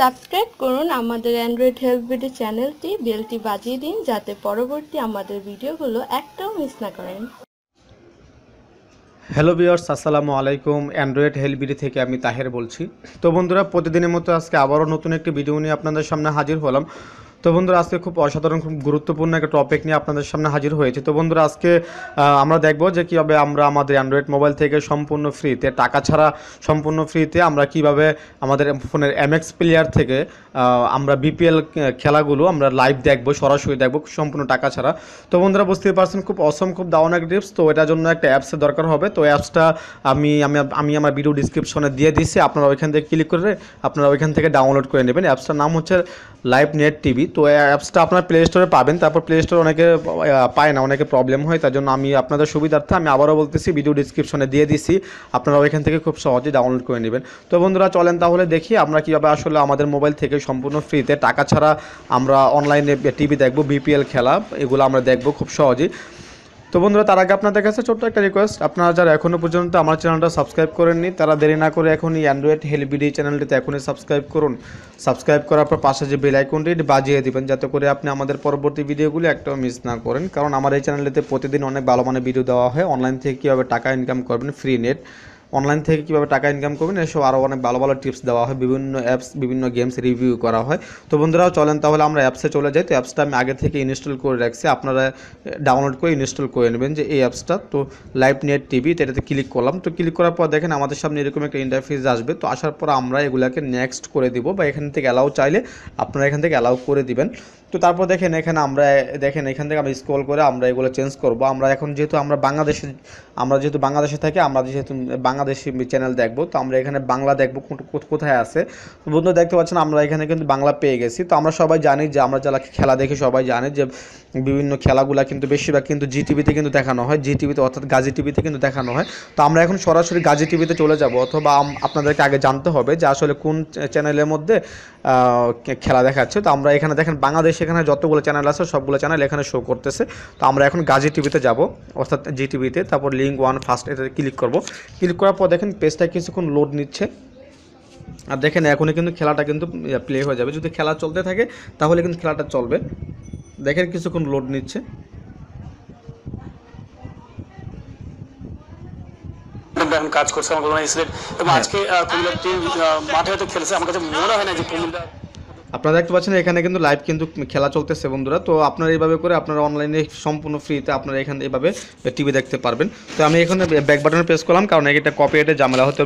Subscribe করুন আমাদের Android health BD চ্যানেলটি বেলটি বাজিয়ে দিন যাতে পরবর্তী আমাদের ভিডিওগুলো একটাও মিস না করেন হ্যালো বিয়ার্স আসসালামু আলাইকুম অ্যান্ড্রয়েড হেলবিডি থেকে আমি তাহের বলছি তো বন্ধুরা প্রতিদিনের মতো আজকে আবারও নতুন একটি ভিডিও নিয়ে আপনাদের সামনে হাজির হলাম তো বন্ধুরা আজকে খুব অসাধারণ খুব গুরুত্বপূর্ণ একটা টপিক নিয়ে আপনাদের সামনে হাজির হয়েছে তো বন্ধুরা আজকে আমরা দেখব যে কীভাবে আমরা আমাদের অ্যান্ড্রয়েড মোবাইল থেকে সম্পূর্ণ ফ্রিতে টাকা ছাড়া সম্পূর্ণ ফ্রিতে আমরা কিভাবে আমাদের ফোনের এমএক্স প্লেয়ার থেকে আমরা বিপিএল খেলাগুলো আমরা লাইভ দেখব সরাসরি দেখব সম্পূর্ণ টাকা ছাড়া তো বন্ধুরা বুঝতে পারছেন খুব অসম খুব দাওয়ান এক টিপস তো এটার জন্য একটা অ্যাপসের দরকার হবে তো অ্যাপসটা আমি আমি আমি আমার ভিডিও ডিসক্রিপশনে দিয়ে দিছি আপনারা ওইখান থেকে ক্লিক করে আপনারা ওইখান থেকে ডাউনলোড করে নেবেন অ্যাপসটার নাম হচ্ছে লাইভ নেট টিভি তো অ্যাপসটা আপনার প্লে স্টোরে পাবেন তারপর প্লে স্টোরে অনেকে পায় না অনেকে প্রবলেম হয় তার জন্য আমি আপনাদের সুবিধার্থে আমি আবারও বলতেছি ভিডিও ডিসক্রিপশনে দিয়ে দিছি আপনারা ওইখান থেকে খুব সহজে ডাউনলোড করে নেবেন তো বন্ধুরা চলেন তাহলে দেখি আমরা কীভাবে আসলে আমাদের মোবাইল থেকে সম্পূর্ণ ফ্রিতে টাকা ছাড়া আমরা অনলাইনে টিভি দেখব বিপিএল খেলা এগুলো আমরা দেখব খুব সহজেই তো বন্ধুরা তার আগে আপনাদের কাছে ছোট্ট একটা রিকোয়েস্ট আপনারা যারা এখনও পর্যন্ত আমার চ্যানেলটা সাবস্ক্রাইব করেননি তারা দেরি না করে এখনই অ্যান্ড্রয়েড হেলবিডি চ্যানেলটিতে এখনই সাবস্ক্রাইব করুন সাবস্ক্রাইব করার পর পাশে যে বেল আইকনটি বাজিয়ে দেবেন যাতে করে আপনি আমাদের পরবর্তী ভিডিওগুলি একটাও মিস না করেন কারণ আমার এই চ্যানেলটিতে প্রতিদিন অনেক ভালো মানের ভিডিও দেওয়া হয় অনলাইন থেকে কীভাবে টাকা ইনকাম করবেন ফ্রি নেট অনলাইন থেকে কীভাবে টাকা ইনকাম করবেন এসব আরও অনেক ভালো ভালো টিপস দেওয়া হয় বিভিন্ন অ্যাপস বিভিন্ন গেমস রিভিউ করা হয় তো বন্ধুরাও চলেন তাহলে আমরা অ্যাপসে চলে যাই তো অ্যাপসটা আমি আগে থেকে ইনস্টল করে রাখছি আপনারা ডাউনলোড করে ইনস্টল করে নেবেন যে এই অ্যাপসটা তো লাইভ নেট টিভি তো এটাতে ক্লিক করলাম তো ক্লিক করার পর দেখেন আমাদের সামনে এরকম একটা ইন্টারফেস আসবে তো আসার পর আমরা এগুলাকে নেক্সট করে দিব বা এখান থেকে অ্যালাউ চাইলে আপনারা এখান থেকে অ্যালাউ করে দিবেন তো তারপর দেখেন এখানে আমরা দেখেন এখান থেকে আমরা স্ক্রল করে আমরা এগুলো চেঞ্জ করব আমরা এখন যেহেতু আমরা বাংলাদেশে আমরা যেহেতু বাংলাদেশে থাকি আমরা যেহেতু বাংলাদেশি চ্যানেল দেখব তো আমরা এখানে বাংলা দেখব কোথায় আছে তো বন্ধু দেখতে পাচ্ছেন আমরা এখানে কিন্তু বাংলা পেয়ে গেছি তো আমরা সবাই জানি যে আমরা যারা খেলা দেখে সবাই জানে যে বিভিন্ন খেলাগুলা কিন্তু বেশিরভাগ কিন্তু জি টিভিতে কিন্তু দেখানো হয় জি টিভিতে অর্থাৎ গাজি টিভিতে কিন্তু দেখানো হয় তো আমরা এখন সরাসরি গাজি টিভিতে চলে যাব অথবা আপনাদেরকে আগে জানতে হবে যে আসলে কোন চ্যানেলের মধ্যে খেলা দেখাচ্ছে তো আমরা এখানে দেখেন বাংলাদেশ সেখানে যতগুলো চ্যানেল আছে সবগুলো চ্যানেল এখানে শো করতেছে তো আমরা এখন গাজি টিভিতে যাব অর্থাৎ জি টিভিতে তারপর লিঙ্ক ওয়ান ফার্স্ট এটাতে ক্লিক করব ক্লিক করার পর দেখেন পেজটা কিছুক্ষণ লোড নিচ্ছে আর দেখেন এখনই কিন্তু খেলাটা কিন্তু প্লে হয়ে যাবে যদি খেলা চলতে থাকে তাহলে কিন্তু খেলাটা চলবে দেখেন কিছুক্ষণ লোড নিচ্ছে কাজ করছে আমার মনে হয় হ্যাঁ। আজকে মাঠে হয়তো খেলেছে আমার কাছে মনে হয় না যে আপনারা দেখতে পাচ্ছেন এখানে কিন্তু লাইভ কিন্তু খেলা চলতেছে বন্ধুরা তো আপনারা এইভাবে করে আপনারা অনলাইনে সম্পূর্ণ ফ্রিতে আপনারা এখানে এইভাবে টিভি দেখতে পারবেন তো আমি এখানে ব্যাক বাটনে প্রেস করলাম কারণ এটা রেটে ঝামেলা হতে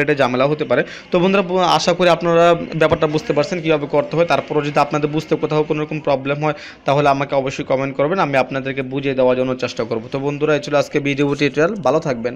রেটে ঝামেলা হতে পারে তো বন্ধুরা আশা করি আপনারা ব্যাপারটা বুঝতে পারছেন কীভাবে করতে হয় তারপরও যদি আপনাদের বুঝতে কোথাও কোনো রকম প্রবলেম হয় তাহলে আমাকে অবশ্যই কমেন্ট করবেন আমি আপনাদেরকে বুঝিয়ে দেওয়ার জন্য চেষ্টা করব তো বন্ধুরা এই ছিল আজকে ভিডিও টিউটোরিয়াল ভালো থাকবেন